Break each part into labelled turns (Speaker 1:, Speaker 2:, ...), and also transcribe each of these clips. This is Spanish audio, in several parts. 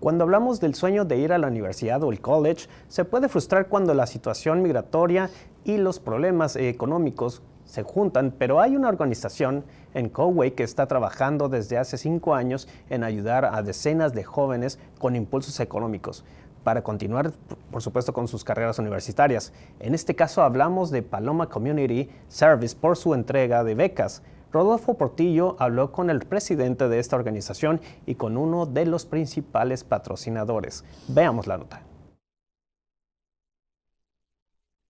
Speaker 1: Cuando hablamos del sueño de ir a la universidad o el college, se puede frustrar cuando la situación migratoria y los problemas económicos se juntan, pero hay una organización en Coway que está trabajando desde hace cinco años en ayudar a decenas de jóvenes con impulsos económicos para continuar, por supuesto, con sus carreras universitarias. En este caso hablamos de Paloma Community Service por su entrega de becas. Rodolfo Portillo habló con el presidente de esta organización y con uno de los principales
Speaker 2: patrocinadores. Veamos la nota.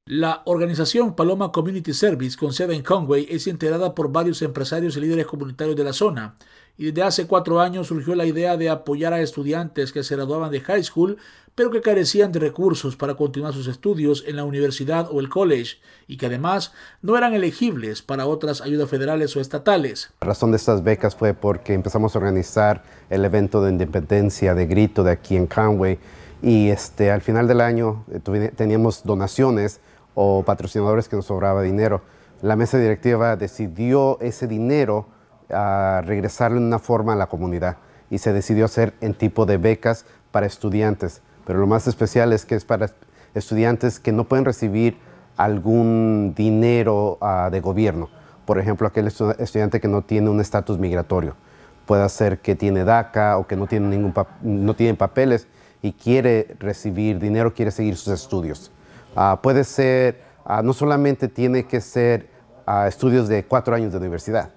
Speaker 2: La organización Paloma Community Service, con sede en Conway, es integrada por varios empresarios y líderes comunitarios de la zona, y desde hace cuatro años surgió la idea de apoyar a estudiantes que se graduaban de high school, pero que carecían de recursos para continuar sus estudios en la universidad o el college, y que además no eran elegibles para otras ayudas federales o estatales.
Speaker 3: La razón de estas becas fue porque empezamos a organizar el evento de independencia de grito de aquí en Conway, y este, al final del año eh, teníamos donaciones o patrocinadores que nos sobraba dinero. La mesa directiva decidió ese dinero a regresar de una forma a la comunidad y se decidió hacer en tipo de becas para estudiantes. Pero lo más especial es que es para estudiantes que no pueden recibir algún dinero ah, de gobierno. Por ejemplo, aquel estudiante que no tiene un estatus migratorio. Puede ser que tiene DACA o que no tiene, ningún no papeles y quiere recibir dinero, quiere seguir sus estudios. Ah, puede ser, ah, no solamente tiene que ser estudios de cuatro años de universidad,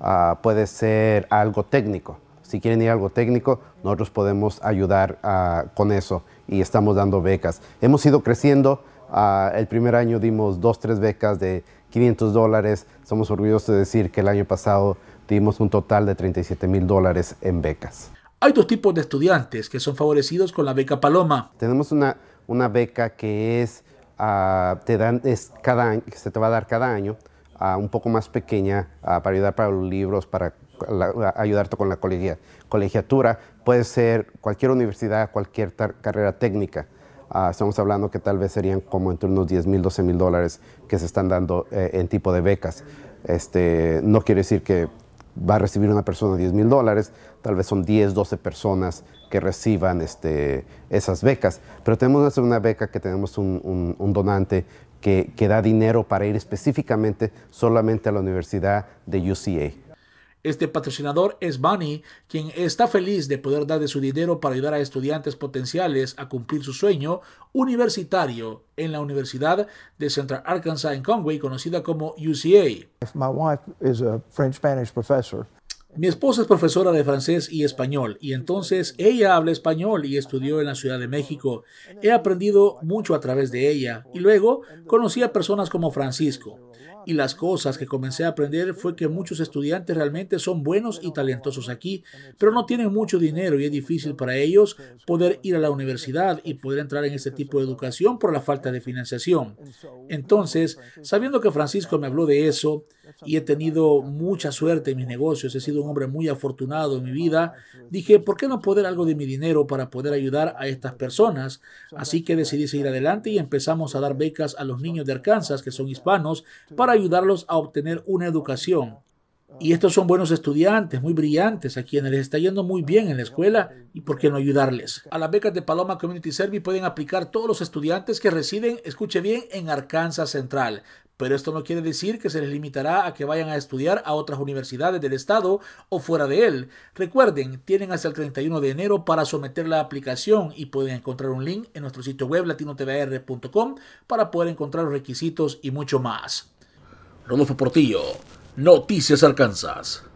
Speaker 3: Ah, puede ser algo técnico. Si quieren ir a algo técnico, nosotros podemos ayudar ah, con eso y estamos dando becas. Hemos ido creciendo. Ah, el primer año dimos dos, tres becas de 500 dólares. Somos orgullosos de decir que el año pasado dimos un total de 37 mil dólares en becas.
Speaker 2: Hay dos tipos de estudiantes que son favorecidos con la beca Paloma.
Speaker 3: Tenemos una, una beca que es, te dan, es cada, se te va a dar cada año un poco más pequeña ah, para ayudar para los libros, para ayudarte con la colegiatura. Puede ser cualquier universidad, cualquier carrera técnica. Ah, estamos hablando que tal vez serían como entre unos 10 mil, 12 mil dólares que se están dando eh, en tipo de becas. Este, no quiere decir que va a recibir una persona 10 mil dólares, tal vez son 10, 12 personas que reciban este, esas becas. Pero tenemos una beca que tenemos un donante que, da dinero para ir específicamente solamente a la Universidad de UCA.
Speaker 2: Este patrocinador es Bunny, quien está feliz de poder dar de su dinero para ayudar a estudiantes potenciales a cumplir su sueño universitario en la Universidad de Central Arkansas en Conway, conocida como UCA. My wife is a French Spanish professor. Mi esposa es profesora de francés y español, y entonces ella habla español y estudió en la Ciudad de México. He aprendido mucho a través de ella, y luego conocí a personas como Francisco. Y las cosas que comencé a aprender fue que muchos estudiantes realmente son buenos y talentosos aquí, pero no tienen mucho dinero y es difícil para ellos poder ir a la universidad y poder entrar en este tipo de educación por la falta de financiación. Entonces, sabiendo que Francisco me habló de eso, y he tenido mucha suerte en mis negocios, he sido un hombre muy afortunado en mi vida, dije, ¿por qué no poder algo de mi dinero para poder ayudar a estas personas? Así que decidí seguir adelante y empezamos a dar becas a los niños de Arkansas que son hispanos para ayudarlos a obtener una educación. Y estos son buenos estudiantes, muy brillantes, a quienes les está yendo muy bien en la escuela y por qué no ayudarles. A las becas de Paloma Community Service pueden aplicar todos los estudiantes que residen, escuche bien, en Arkansas Central pero esto no quiere decir que se les limitará a que vayan a estudiar a otras universidades del Estado o fuera de él. Recuerden, tienen hasta el 31 de enero para someter la aplicación y pueden encontrar un link en nuestro sitio web latinotvr.com para poder encontrar los requisitos y mucho más. Rodolfo Portillo, Noticias Arkansas.